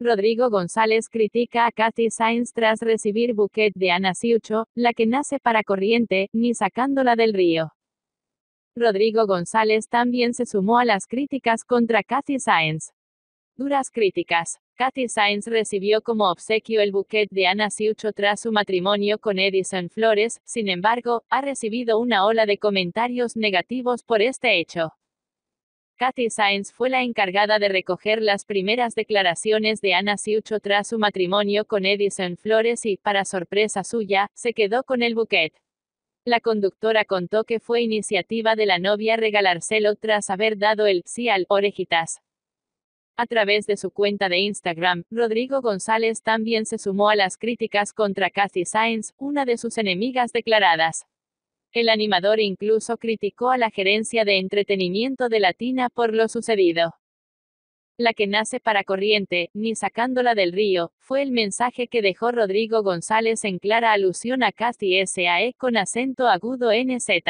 Rodrigo González critica a Cathy Sainz tras recibir buquet de Ana Siucho, la que nace para corriente, ni sacándola del río. Rodrigo González también se sumó a las críticas contra Cathy Sainz. Duras críticas. Cathy Sainz recibió como obsequio el buquet de Ana Siucho tras su matrimonio con Edison Flores, sin embargo, ha recibido una ola de comentarios negativos por este hecho. Kathy Sainz fue la encargada de recoger las primeras declaraciones de Ana Siucho tras su matrimonio con Edison Flores y, para sorpresa suya, se quedó con el buquet. La conductora contó que fue iniciativa de la novia regalárselo tras haber dado el sí al orejitas. A través de su cuenta de Instagram, Rodrigo González también se sumó a las críticas contra Kathy Sainz, una de sus enemigas declaradas. El animador incluso criticó a la gerencia de entretenimiento de Latina por lo sucedido. La que nace para corriente, ni sacándola del río, fue el mensaje que dejó Rodrigo González en clara alusión a Casti SAE con acento agudo NZ. E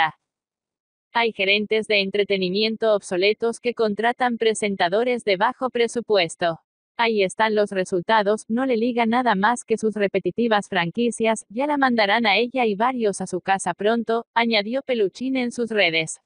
Hay gerentes de entretenimiento obsoletos que contratan presentadores de bajo presupuesto. Ahí están los resultados, no le liga nada más que sus repetitivas franquicias, ya la mandarán a ella y varios a su casa pronto, añadió Peluchín en sus redes.